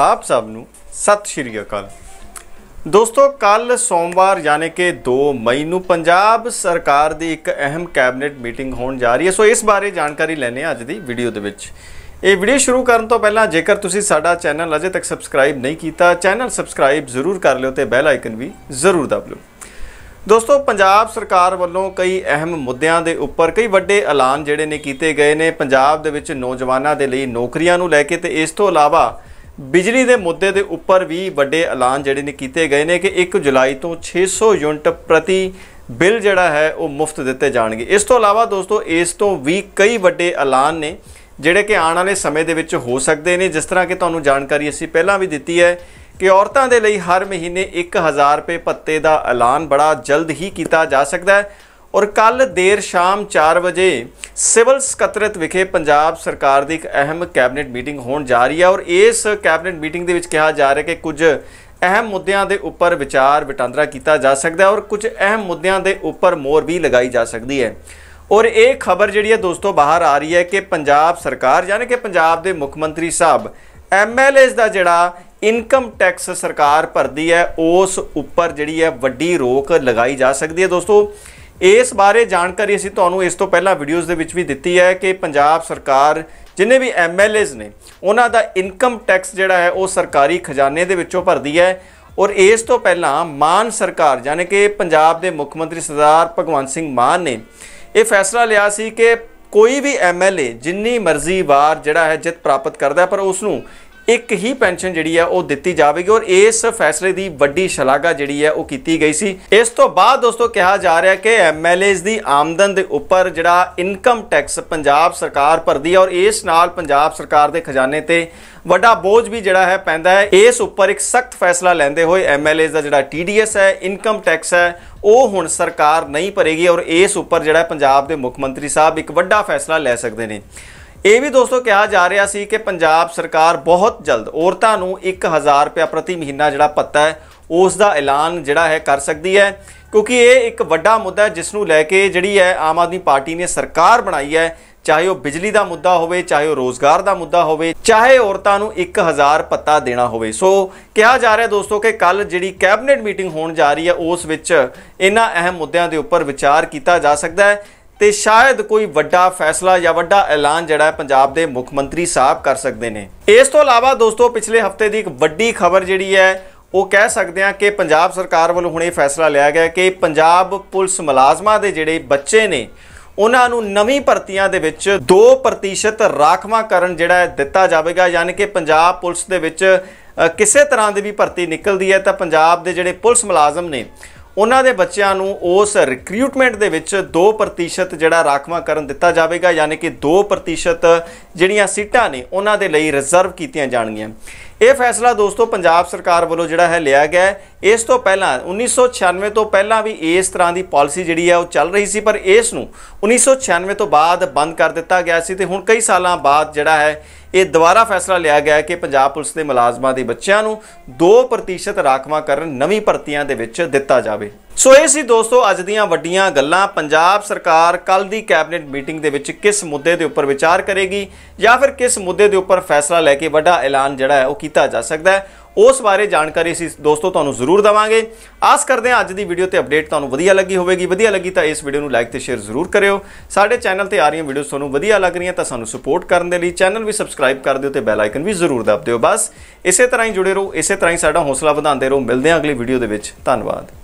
ਆਪ ਸਭ ਨੂੰ ਸਤਿ ਸ਼੍ਰੀ ਅਕਾਲ ਦੋਸਤੋ ਕੱਲ ਸੋਮਵਾਰ ਯਾਨੀ ਕਿ 2 ਮਈ ਨੂੰ ਪੰਜਾਬ ਸਰਕਾਰ ਦੀ ਇੱਕ ਅਹਿਮ ਕੈਬਨਿਟ ਮੀਟਿੰਗ ਹੋਣ ਜਾ ਰਹੀ ਹੈ ਸੋ ਇਸ ਬਾਰੇ ਜਾਣਕਾਰੀ ਲੈਣੇ ਆ ਅੱਜ ਦੀ ਵੀਡੀਓ ਦੇ ਵਿੱਚ ਇਹ ਵੀਡੀਓ ਸ਼ੁਰੂ ਕਰਨ ਤੋਂ ਪਹਿਲਾਂ ਜੇਕਰ ਤੁਸੀਂ ਸਾਡਾ ਚੈਨਲ ਅਜੇ ਤੱਕ ਸਬਸਕ੍ਰਾਈਬ ਨਹੀਂ ਕੀਤਾ ਚੈਨਲ ਸਬਸਕ੍ਰਾਈਬ ਜ਼ਰੂਰ ਕਰ ਲਿਓ ਤੇ ਬੈਲ ਆਈਕਨ ਵੀ ਜ਼ਰੂਰ ਦਬ ਲਿਓ ਦੋਸਤੋ ਪੰਜਾਬ ਸਰਕਾਰ ਵੱਲੋਂ ਕਈ ਅਹਿਮ ਮੁੱਦਿਆਂ ਦੇ ਉੱਪਰ ਕਈ ਵੱਡੇ ਐਲਾਨ ਜਿਹੜੇ ਨੇ ਕੀਤੇ ਗਏ ਨੇ ਪੰਜਾਬ ਦੇ ਵਿੱਚ ਨੌਜਵਾਨਾਂ ਦੇ ਲਈ ਨੌਕਰੀਆਂ ਨੂੰ ਲੈ ਕੇ ਤੇ ਇਸ ਤੋਂ ਇਲਾਵਾ ਬਿਜਲੀ ਦੇ ਮੁੱਦੇ ਦੇ ਉੱਪਰ ਵੀ ਵੱਡੇ ਐਲਾਨ ਜਿਹੜੇ ਨੇ ਕੀਤੇ ਗਏ ਨੇ ਕਿ 1 ਜੁਲਾਈ ਤੋਂ 600 ਯੂਨਿਟ ਪ੍ਰਤੀ ਬਿੱਲ ਜਿਹੜਾ ਹੈ ਉਹ ਮੁਫਤ ਦਿੱਤੇ ਜਾਣਗੇ ਇਸ ਤੋਂ ਇਲਾਵਾ ਦੋਸਤੋ ਇਸ ਤੋਂ ਵੀ ਕਈ ਵੱਡੇ ਐਲਾਨ ਨੇ ਜਿਹੜੇ ਕਿ ਆਉਣ ਵਾਲੇ ਸਮੇਂ ਦੇ ਵਿੱਚ ਹੋ ਸਕਦੇ ਨੇ ਜਿਸ ਤਰ੍ਹਾਂ ਕਿ ਤੁਹਾਨੂੰ ਜਾਣਕਾਰੀ ਅਸੀਂ ਪਹਿਲਾਂ ਵੀ ਦਿੱਤੀ ਹੈ ਕਿ ਔਰਤਾਂ ਦੇ ਲਈ ਹਰ ਮਹੀਨੇ 1000 ਰੁਪਏ ਭੱਤੇ ਦਾ ਐਲਾਨ ਬੜਾ ਜਲਦ ਹੀ ਕੀਤਾ ਜਾ ਸਕਦਾ ਹੈ ਔਰ ਕੱਲ ਦੇਰ ਸ਼ਾਮ 4 ਵਜੇ ਸਿਵਲ ਸਕੱਤਰਤ ਵਿਖੇ ਪੰਜਾਬ ਸਰਕਾਰ ਦੀ ਇੱਕ ਅਹਿਮ ਕੈਬਨਿਟ ਮੀਟਿੰਗ ਹੋਣ ਜਾ ਰਹੀ ਹੈ ਔਰ ਇਸ ਕੈਬਨਿਟ ਮੀਟਿੰਗ ਦੇ ਵਿੱਚ ਕਿਹਾ ਜਾ ਰਿਹਾ ਕਿ ਕੁਝ ਅਹਿਮ ਮੁੱਦਿਆਂ ਦੇ ਉੱਪਰ ਵਿਚਾਰ ਵਟਾਂਦਰਾ ਕੀਤਾ ਜਾ ਸਕਦਾ ਹੈ ਔਰ ਕੁਝ ਅਹਿਮ ਮੁੱਦਿਆਂ ਦੇ ਉੱਪਰ ਮੋਹਰ ਵੀ ਲਗਾਈ ਜਾ ਸਕਦੀ ਹੈ ਔਰ ਇਹ ਖਬਰ ਜਿਹੜੀ ਹੈ ਦੋਸਤੋ ਬਾਹਰ ਆ ਰਹੀ ਹੈ ਕਿ ਪੰਜਾਬ ਸਰਕਾਰ ਯਾਨੀ ਕਿ ਪੰਜਾਬ ਦੇ ਮੁੱਖ ਮੰਤਰੀ ਸਾਹਿਬ ਐਮਐਲਏਸ ਦਾ ਜਿਹੜਾ ਇਨਕਮ ਟੈਕਸ ਸਰਕਾਰ ਭਰਦੀ ਹੈ ਉਸ ਉੱਪਰ ਜਿਹੜੀ ਹੈ ਵੱਡੀ ਰੋਕ ਲਗਾਈ ਜਾ ਸਕਦੀ ਹੈ ਦੋਸਤੋ ਇਸ ਬਾਰੇ ਜਾਣਕਾਰੀ ਅਸੀਂ ਤੁਹਾਨੂੰ ਇਸ ਤੋਂ ਪਹਿਲਾਂ ਵੀਡੀਓਜ਼ ਦੇ ਵਿੱਚ ਵੀ ਦਿੱਤੀ ਹੈ ਕਿ ਪੰਜਾਬ ਸਰਕਾਰ ਜਿੰਨੇ ਵੀ ਐਮਐਲਏਜ਼ ਨੇ ਉਹਨਾਂ ਦਾ ਇਨਕਮ ਟੈਕਸ ਜਿਹੜਾ ਹੈ ਉਹ ਸਰਕਾਰੀ ਖਜ਼ਾਨੇ ਦੇ ਵਿੱਚੋਂ ਭਰਦੀ ਹੈ ਔਰ ਇਸ ਤੋਂ ਪਹਿਲਾਂ ਮਾਨ ਸਰਕਾਰ ਯਾਨੀ ਕਿ ਪੰਜਾਬ ਦੇ ਮੁੱਖ ਮੰਤਰੀ ਸਰਦਾਰ ਭਗਵੰਤ ਸਿੰਘ ਮਾਨ ਨੇ ਇਹ ਫੈਸਲਾ ਲਿਆ ਸੀ ਕਿ ਕੋਈ ਵੀ ਐਮਐਲਏ ਜਿੰਨੀ ਮਰਜ਼ੀ ਵਾਰ ਜਿਹੜਾ ਹੈ ਜਿੱਤ ਪ੍ਰਾਪਤ ਕਰਦਾ ਪਰ ਉਸ ਨੂੰ ਇੱਕ ਹੀ ਪੈਨਸ਼ਨ ਜਿਹੜੀ ਆ ਉਹ ਦਿੱਤੀ ਜਾਵੇਗੀ ਔਰ ਇਸ ਫੈਸਲੇ ਦੀ ਵੱਡੀ ਸ਼ਲਾਘਾ ਜਿਹੜੀ ਹੈ ਉਹ ਕੀਤੀ ਗਈ ਸੀ ਇਸ ਤੋਂ ਬਾਅਦ ਦੋਸਤੋ ਕਿਹਾ ਜਾ ਰਿਹਾ ਕਿ ਐਮਐਲਏਜ਼ ਦੀ ਆਮਦਨ ਦੇ ਉੱਪਰ ਜਿਹੜਾ ਇਨਕਮ ਟੈਕਸ ਪੰਜਾਬ ਸਰਕਾਰ ਭਰਦੀ ਹੈ ਔਰ ਇਸ ਨਾਲ ਪੰਜਾਬ ਸਰਕਾਰ ਦੇ ਖਜ਼ਾਨੇ ਤੇ ਵੱਡਾ ਬੋਝ ਵੀ ਜਿਹੜਾ ਹੈ ਪੈਂਦਾ ਹੈ ਇਸ ਉੱਪਰ ਇੱਕ ਸਖਤ ਫੈਸਲਾ ਲੈਂਦੇ ਹੋਏ ਐਮਐਲਏਜ਼ ਦਾ ਜਿਹੜਾ ਟੀਡੀਐਸ ਹੈ ਇਨਕਮ ਟੈਕਸ ਹੈ ਉਹ ਹੁਣ ਸਰਕਾਰ ਨਹੀਂ ਭਰੇਗੀ ਔਰ ਇਸ ਉੱਪਰ ਜਿਹੜਾ ਪੰਜਾਬ ਦੇ ਮੁੱਖ ਮੰਤਰੀ ਸਾਹਿਬ ਇੱਕ ਵੱਡਾ ਫੈਸਲਾ ਲੈ ਸਕਦੇ ਨੇ ਇਹ ਵੀ ਦੋਸਤੋ ਕਿਹਾ ਜਾ ਰਿਹਾ ਸੀ ਕਿ ਪੰਜਾਬ ਸਰਕਾਰ ਬਹੁਤ ਜਲਦ ਔਰਤਾਂ ਨੂੰ 1000 ਰੁਪਏ ਪ੍ਰਤੀ ਮਹੀਨਾ ਜਿਹੜਾ ਪੱਤਾ ਹੈ ਉਸ ਦਾ ਐਲਾਨ ਜਿਹੜਾ ਹੈ ਕਰ ਸਕਦੀ ਹੈ ਕਿਉਂਕਿ ਇਹ ਇੱਕ ਵੱਡਾ ਮੁੱਦਾ ਹੈ ਜਿਸ ਨੂੰ ਲੈ ਕੇ ਜਿਹੜੀ ਹੈ ਆਮ ਆਦਮੀ ਪਾਰਟੀ ਨੇ ਸਰਕਾਰ ਬਣਾਈ ਹੈ ਚਾਹੇ ਉਹ ਬਿਜਲੀ ਦਾ ਮੁੱਦਾ ਹੋਵੇ ਚਾਹੇ ਉਹ ਰੋਜ਼ਗਾਰ ਦਾ ਮੁੱਦਾ ਹੋਵੇ ਚਾਹੇ ਔਰਤਾਂ ਨੂੰ 1000 ਪੱਤਾ ਦੇਣਾ ਹੋਵੇ ਸੋ ਕਿਹਾ ਜਾ ਰਿਹਾ ਦੋਸਤੋ ਕਿ ਕੱਲ ਜਿਹੜੀ ਕੈਬਨਿਟ ਮੀਟਿੰਗ ਹੋਣ ਜਾ ਰਹੀ ਹੈ ਉਸ ਵਿੱਚ ਇਹਨਾਂ ਅਹਿਮ ਮੁੱਦਿਆਂ ਦੇ ਉੱਪਰ ਵਿਚਾਰ ਕੀਤਾ ਜਾ ਸਕਦਾ ਹੈ ਤੇ ਸ਼ਾਇਦ ਕੋਈ ਵੱਡਾ ਫੈਸਲਾ ਜਾਂ ਵੱਡਾ ਐਲਾਨ ਜਿਹੜਾ ਹੈ ਪੰਜਾਬ ਦੇ ਮੁੱਖ ਮੰਤਰੀ ਸਾਹਿਬ ਕਰ ਸਕਦੇ ਨੇ ਇਸ ਤੋਂ ਇਲਾਵਾ ਦੋਸਤੋ ਪਿਛਲੇ ਹਫਤੇ ਦੀ ਇੱਕ ਵੱਡੀ ਖਬਰ ਜਿਹੜੀ ਹੈ ਉਹ ਕਹਿ ਸਕਦੇ ਆ ਕਿ ਪੰਜਾਬ ਸਰਕਾਰ ਵੱਲੋਂ ਹੁਣੇ ਫੈਸਲਾ ਲਿਆ ਗਿਆ ਕਿ ਪੰਜਾਬ ਪੁਲਿਸ ਮੁਲਾਜ਼ਮਾਂ ਦੇ ਜਿਹੜੇ ਬੱਚੇ ਨੇ ਉਹਨਾਂ ਨੂੰ ਨਵੀਂ ਭਰਤੀਆਂ ਦੇ ਵਿੱਚ 2% ਰਾਖਵਾਂ ਕਰਨ ਜਿਹੜਾ ਦਿੱਤਾ ਜਾਵੇਗਾ ਯਾਨੀ ਕਿ ਪੰਜਾਬ ਪੁਲਿਸ ਦੇ ਵਿੱਚ ਕਿਸੇ ਤਰ੍ਹਾਂ ਦੀ ਵੀ ਭਰਤੀ ਨਿਕਲਦੀ ਹੈ ਤਾਂ ਪੰਜਾਬ ਦੇ ਜਿਹੜੇ ਪੁਲਿਸ ਮੁਲਾਜ਼ਮ ਨੇ ਉਹਨਾਂ ਦੇ ਬੱਚਿਆਂ ਨੂੰ ਉਸ ਰਿਕਰੂਟਮੈਂਟ ਦੇ ਵਿੱਚ 2% ਜਿਹੜਾ ਰਾਖਵਾ ਕਰਨ ਦਿੱਤਾ ਜਾਵੇਗਾ ਯਾਨੀ ਕਿ 2% ਜਿਹੜੀਆਂ ਸੀਟਾਂ ਨੇ ਉਹਨਾਂ ਦੇ ਲਈ ਰਿਜ਼ਰਵ ਕੀਤੀਆਂ ਜਾਣਗੀਆਂ ਇਹ ਫੈਸਲਾ ਦੋਸਤੋ ਪੰਜਾਬ ਸਰਕਾਰ ਵੱਲੋਂ ਜਿਹੜਾ ਹੈ ਲਿਆ ਗਿਆ ਇਸ ਤੋਂ ਪਹਿਲਾਂ 1996 ਤੋਂ ਪਹਿਲਾਂ ਵੀ ਇਸ ਤਰ੍ਹਾਂ ਦੀ ਪਾਲਿਸੀ ਜਿਹੜੀ ਹੈ ਉਹ ਚੱਲ ਰਹੀ ਸੀ ਪਰ ਇਸ ਨੂੰ 1996 ਤੋਂ ਬਾਅਦ ਬੰਦ ਕਰ ਦਿੱਤਾ ਗਿਆ ਸੀ ਤੇ ਹੁਣ ਕਈ ਸਾਲਾਂ ਬਾਅਦ ਜਿਹੜਾ ਹੈ ਇਹ ਦੁਬਾਰਾ ਫੈਸਲਾ ਲਿਆ ਗਿਆ ਕਿ ਪੰਜਾਬ ਪੁਲਿਸ ਦੇ ਮੁਲਾਜ਼ਮਾਂ ਦੇ ਬੱਚਿਆਂ ਨੂੰ 2% ਰਾਖਵਾਂਕਰਨ ਨਵੀਂ ਭਰਤੀਆਂ ਦੇ ਵਿੱਚ ਦਿੱਤਾ ਜਾਵੇ ਸੋ ਇਹ ਸੀ ਦੋਸਤੋ ਅੱਜ ਦੀਆਂ ਵੱਡੀਆਂ ਗੱਲਾਂ ਪੰਜਾਬ ਸਰਕਾਰ ਕੱਲ ਦੀ ਕੈਬਨਿਟ ਮੀਟਿੰਗ ਦੇ ਵਿੱਚ ਕਿਸ ਮੁੱਦੇ ਦੇ ਉੱਪਰ ਵਿਚਾਰ ਕਰੇਗੀ ਜਾਂ ਫਿਰ ਕਿਸ ਮੁੱਦੇ ਦੇ ਉੱਪਰ ਫੈਸਲਾ ਲੈ ਕੇ ਵੱਡਾ ਐਲਾਨ ਜਿਹੜਾ ਹੈ ਉਹ ਕੀਤਾ ਜਾ ਸਕਦਾ ਹੈ ਉਸ ਬਾਰੇ ਜਾਣਕਾਰੀ ਅਸੀਂ ਦੋਸਤੋ ਤੁਹਾਨੂੰ ਜ਼ਰੂਰ ਦਵਾਂਗੇ ਆਸ ਕਰਦੇ ਹਾਂ ਅੱਜ ਦੀ ਵੀਡੀਓ ਤੇ ਅਪਡੇਟ ਤੁਹਾਨੂੰ ਵਧੀਆ ਲੱਗੀ ਹੋਵੇਗੀ ਵਧੀਆ ਲੱਗੀ ਤਾਂ ਇਸ ਵੀਡੀਓ ਨੂੰ ਲਾਈਕ ਤੇ ਸ਼ੇਅਰ ਜ਼ਰੂਰ ਕਰਿਓ ਸਾਡੇ ਚੈਨਲ ਤੇ ਆ ਰਹੀਆਂ ਵੀਡੀਓਸ ਤੁਹਾਨੂੰ ਵਧੀਆ ਲੱਗ ਰਹੀਆਂ ਤਾਂ ਸਾਨੂੰ ਸਪੋਰਟ ਕਰਨ ਦੇ ਲਈ ਚੈਨਲ ਵੀ ਸਬਸਕ੍ਰਾਈਬ ਕਰ ਦਿਓ ਤੇ ਬੈਲ ਆਈਕਨ ਵੀ ਜ਼ਰੂਰ ਦਬਾ ਦਿਓ ਬਸ ਇਸੇ ਤਰ੍ਹਾਂ ਹੀ ਜੁੜੇ ਰਹੋ ਇਸੇ ਤਰ੍ਹਾਂ ਹੀ ਸਾਡਾ ਹੌਸਲਾ ਵਧਾਉਂਦੇ ਰਹੋ ਮਿਲਦੇ ਹਾਂ ਅਗਲੀ ਵੀਡੀਓ ਦੇ ਵਿੱਚ ਧੰਨਵਾਦ